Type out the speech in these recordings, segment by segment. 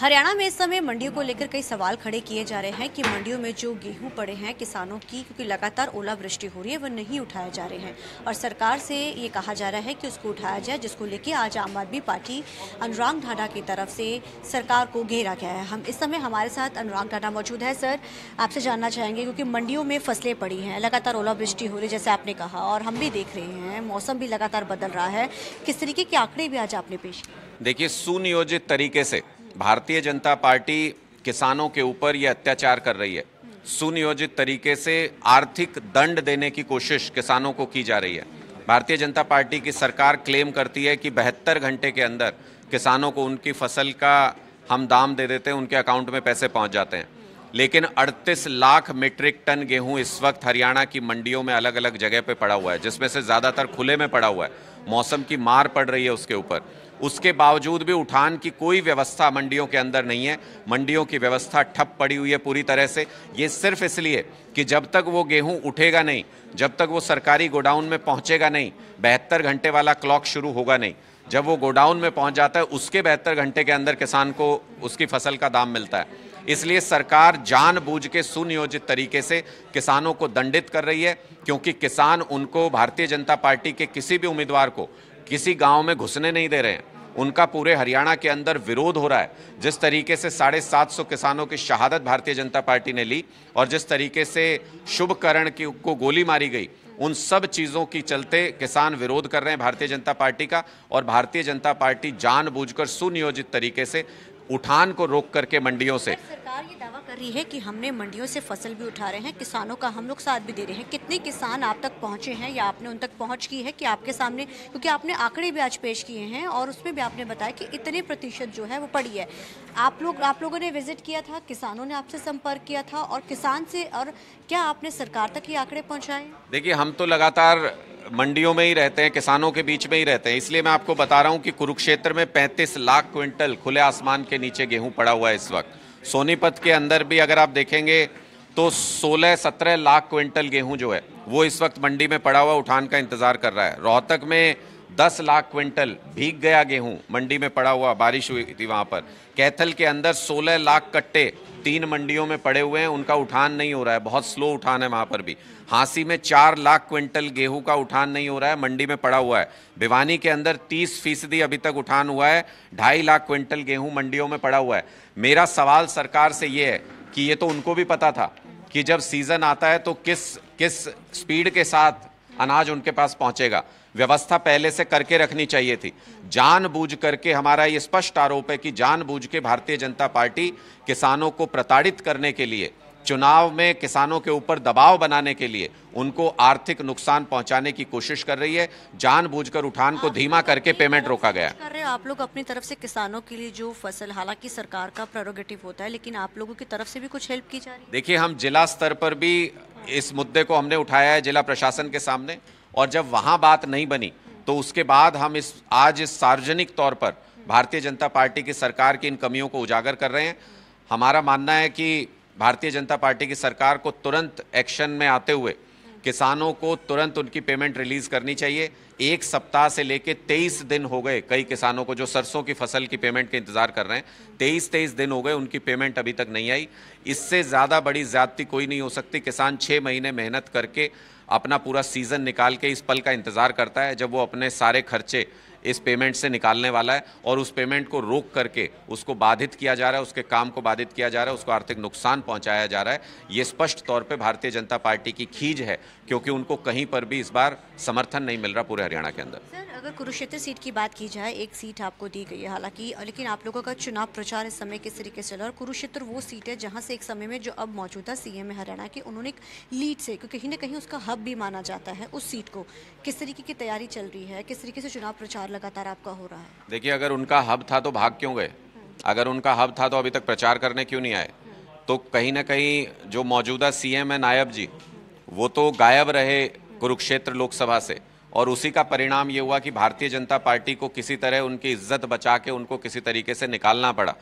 हरियाणा में इस समय मंडियों को लेकर कई सवाल खड़े किए जा रहे हैं कि मंडियों में जो गेहूं पड़े हैं किसानों की क्योंकि लगातार ओलावृष्टि हो रही है वह नहीं उठाए जा रहे हैं और सरकार से ये कहा जा रहा है कि उसको उठाया जाए जिसको लेकर आज आम आदमी पार्टी अनुराग ढाडा की तरफ से सरकार को घेरा गया है हम इस समय हमारे साथ अनुराग ढाडा मौजूद है सर आपसे जानना चाहेंगे क्योंकि मंडियों में फसलें पड़ी हैं लगातार ओलावृष्टि हो रही है जैसे आपने कहा और हम भी देख रहे हैं मौसम भी लगातार बदल रहा है किस तरीके के आंकड़े भी आज आपने पेश किए देखिए सुनियोजित तरीके से भारतीय जनता पार्टी किसानों के ऊपर ये अत्याचार कर रही है सुनियोजित तरीके से आर्थिक दंड देने की कोशिश किसानों को की जा रही है भारतीय जनता पार्टी की सरकार क्लेम करती है कि बहत्तर घंटे के अंदर किसानों को उनकी फसल का हम दाम दे देते हैं उनके अकाउंट में पैसे पहुंच जाते हैं लेकिन 38 लाख मीट्रिक टन गेहूं इस वक्त हरियाणा की मंडियों में अलग अलग जगह पे पड़ा हुआ है जिसमें से ज़्यादातर खुले में पड़ा हुआ है मौसम की मार पड़ रही है उसके ऊपर उसके बावजूद भी उठान की कोई व्यवस्था मंडियों के अंदर नहीं है मंडियों की व्यवस्था ठप पड़ी हुई है पूरी तरह से ये सिर्फ इसलिए कि जब तक वो गेहूं उठेगा नहीं जब तक वो सरकारी गोडाउन में पहुंचेगा नहीं बहत्तर घंटे वाला क्लॉक शुरू होगा नहीं जब वो गोडाउन में पहुँच जाता है उसके बहत्तर घंटे के अंदर किसान को उसकी फसल का दाम मिलता है इसलिए सरकार जानबूझ के सुनियोजित तरीके से किसानों को दंडित कर रही है क्योंकि किसान उनको भारतीय जनता पार्टी के किसी भी उम्मीदवार को किसी गांव में घुसने नहीं दे रहे हैं उनका पूरे हरियाणा के अंदर विरोध हो रहा है जिस तरीके से साढ़े सात सौ किसानों की शहादत भारतीय जनता पार्टी ने ली और जिस तरीके से शुभकरण की को गोली मारी गई उन सब चीज़ों की चलते किसान विरोध कर रहे हैं भारतीय जनता पार्टी का और भारतीय जनता पार्टी जानबूझकर सुनियोजित तरीके से उठान को रोक करके मंडियों से सरकार ये दावा कर रही है कि हमने मंडियों से फसल भी उठा रहे हैं किसानों का हम लोग साथ भी दे रहे हैं कितने किसान आप तक पहुंचे हैं या आपने उन तक पहुंच की है कि आपके सामने क्योंकि आपने आंकड़े भी आज पेश किए हैं और उसमें भी आपने बताया कि इतने प्रतिशत जो है वो पड़ी है आप लोग आप लोगों ने विजिट किया था किसानों ने आपसे संपर्क किया था और किसान से और क्या आपने सरकार तक ये आंकड़े पहुँचाए देखिए हम तो लगातार मंडियों में ही रहते हैं किसानों के बीच में ही रहते हैं इसलिए मैं आपको बता रहा हूं कि कुरुक्षेत्र में 35 लाख क्विंटल खुले आसमान के नीचे गेहूं पड़ा हुआ है इस वक्त सोनीपत के अंदर भी अगर आप देखेंगे तो 16-17 लाख क्विंटल गेहूं जो है वो इस वक्त मंडी में पड़ा हुआ उठान का इंतजार कर रहा है रोहतक में दस लाख क्विंटल भीग गया गेहूँ मंडी में पड़ा हुआ बारिश हुई थी वहाँ पर कैथल के अंदर सोलह लाख कट्टे तीन मंडियों में पड़े हुए हैं उनका उठान नहीं हो रहा है बहुत स्लो उठान है वहां पर भी हांसी में चार लाख क्विंटल गेहूं का उठान नहीं हो रहा है मंडी में पड़ा हुआ है भिवानी के अंदर तीस फीसदी अभी तक उठान हुआ है ढाई लाख क्विंटल गेहूं मंडियों में पड़ा हुआ है मेरा सवाल सरकार से ये है कि ये तो उनको भी पता था कि जब सीज़न आता है तो किस किस स्पीड के साथ अनाज उनके पास पहुंचेगा व्यवस्था पहले से करके रखनी चाहिए थी जानबूझ करके हमारा ये स्पष्ट आरोप है कि जानबूझ के भारतीय जनता पार्टी किसानों को प्रताड़ित करने के लिए चुनाव में किसानों के ऊपर दबाव बनाने के लिए उनको आर्थिक नुकसान पहुंचाने की कोशिश कर रही है जानबूझकर उठान को धीमा करके पेमेंट रोका गया कर रहे आप लोग अपनी तरफ से किसानों के लिए जो फसल हालांकि सरकार का प्रोरोगेटिव होता है लेकिन आप लोगों की तरफ से भी कुछ हेल्प की जा रही है देखिए हम जिला स्तर पर भी इस मुद्दे को हमने उठाया है जिला प्रशासन के सामने और जब वहाँ बात नहीं बनी तो उसके बाद हम इस आज इस सार्वजनिक तौर पर भारतीय जनता पार्टी की सरकार की इन कमियों को उजागर कर रहे हैं हमारा मानना है कि भारतीय जनता पार्टी की सरकार को तुरंत एक्शन में आते हुए किसानों को तुरंत उनकी पेमेंट रिलीज करनी चाहिए एक सप्ताह से लेके तेईस दिन हो गए कई किसानों को जो सरसों की फसल की पेमेंट के इंतजार कर रहे हैं तेईस तेईस दिन हो गए उनकी पेमेंट अभी तक नहीं आई इससे ज़्यादा बड़ी ज्यादती कोई नहीं हो सकती किसान छः महीने मेहनत करके अपना पूरा सीज़न निकाल के इस पल का इंतज़ार करता है जब वो अपने सारे खर्चे इस पेमेंट से निकालने वाला है और उस पेमेंट को रोक करके उसको बाधित किया जा रहा है उसके काम को बाधित किया जा रहा है उसको आर्थिक नुकसान पहुंचाया जा रहा है ये स्पष्ट तौर पे भारतीय जनता पार्टी की खीज है क्योंकि उनको कहीं पर भी इस बार समर्थन नहीं मिल रहा पूरे हरियाणा के अंदर सर अगर कुरुक्षेत्र सीट की बात की जाए एक सीट आपको दी गई है हालांकि लेकिन आप लोगों का चुनाव प्रचार इस समय किस तरीके से चल रहा है और कुरुक्षेत्र वो सीट है जहाँ से एक समय में जो अब मौजूदा सीएम है हरियाणा की उन्होंने लीड से क्योंकि कहीं ना कहीं उसका हब भी माना जाता है उस सीट को किस तरीके की तैयारी चल रही है किस तरीके से चुनाव प्रचार लगातार आपका हो रहा है देखिए अगर उनका हब था तो भाग क्यों गए अगर उनका हब था तो अभी तक प्रचार करने क्यों नहीं आए तो कहीं ना कहीं जो मौजूदा सीएम है नायब जी वो तो गायब रहे कुरुक्षेत्र लोकसभा से और उसी का परिणाम ये हुआ कि भारतीय जनता पार्टी को किसी तरह उनकी इज्जत बचा के उनको किसी तरीके से निकालना पड़ा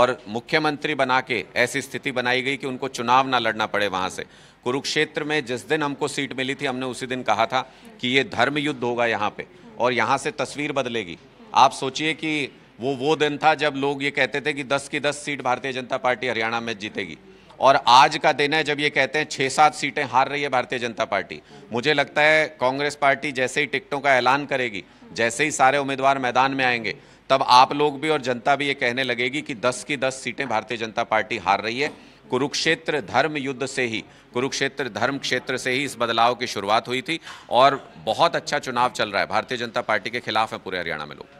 और मुख्यमंत्री बना के ऐसी स्थिति बनाई गई कि उनको चुनाव ना लड़ना पड़े वहाँ से कुरुक्षेत्र में जिस दिन हमको सीट मिली थी हमने उसी दिन कहा था कि ये धर्म युद्ध होगा यहाँ पे और यहाँ से तस्वीर बदलेगी आप सोचिए कि वो वो दिन था जब लोग ये कहते थे कि दस की दस सीट भारतीय जनता पार्टी हरियाणा में जीतेगी और आज का दिन है जब ये कहते हैं छः सात सीटें हार रही है भारतीय जनता पार्टी मुझे लगता है कांग्रेस पार्टी जैसे ही टिकटों का ऐलान करेगी जैसे ही सारे उम्मीदवार मैदान में आएंगे तब आप लोग भी और जनता भी ये कहने लगेगी कि दस की दस सीटें भारतीय जनता पार्टी हार रही है कुरुक्षेत्र धर्म युद्ध से ही कुरुक्षेत्र धर्म क्षेत्र से ही इस बदलाव की शुरुआत हुई थी और बहुत अच्छा चुनाव चल रहा है भारतीय जनता पार्टी के खिलाफ है पूरे हरियाणा में लोग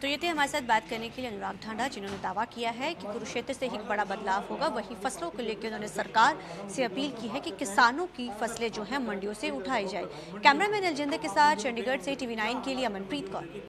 तो ये थे हमारे साथ बात करने के लिए अनुराग ढांडा जिन्होंने दावा किया है कि कुरुक्षेत्र से ही बड़ा बदलाव होगा वहीं फसलों को लेकर उन्होंने सरकार से अपील की है कि किसानों की फसलें जो हैं मंडियों से उठाई जाए कैमरामैन अलजिंदा के साथ चंडीगढ़ से टीवी नाइन के लिए अमनप्रीत कौर